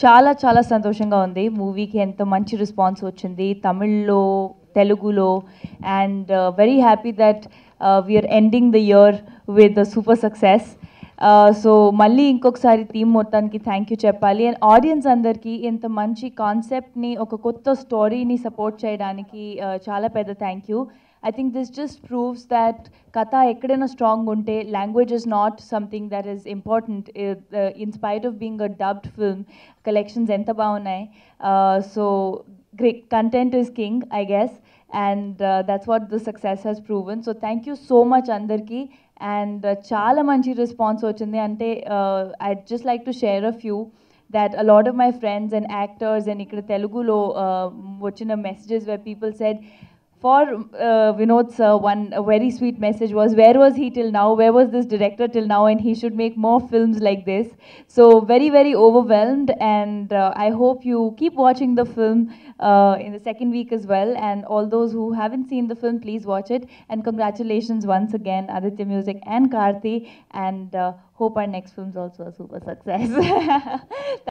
చాలా చాలా సంతోషంగా ఉంది మూవీకి ఎంతో మంచి రెస్పాన్స్ వచ్చింది తమిళ్లో తెలుగులో and very happy that we are ending the year with super success so మళ్ళీ ఇంకొకసారి థీమ్ మొత్తానికి థ్యాంక్ యూ చెప్పాలి అండ్ ఆడియన్స్ అందరికీ ఇంత మంచి కాన్సెప్ట్ని ఒక కొత్త స్టోరీని సపోర్ట్ చేయడానికి చాలా పెద్ద thank you I think this just proves that కథ ఎక్కడైనా స్ట్రాంగ్ ఉంటే language is not something that is important inspire of being a dubbed film collections ఎంత బాగున్నాయి so great content is king, I guess, and uh, that's what the success has proven. So thank you so much, Andarki. And uh, చాలా response response వచ్చింది అంటే I just like to share a few that a lot of my friends and actors and telugu తెలుగులో వచ్చిన messages where people said for uh, Vinod sir, uh, one very sweet message was, where was he till now? Where was this director till now? And he should make more films like this. So very, very overwhelmed. And uh, I hope you keep watching the film uh, in the second week as well. And all those who haven't seen the film, please watch it. And congratulations once again, Aditya Music and Karthi. And uh, hope our next film is also a super success.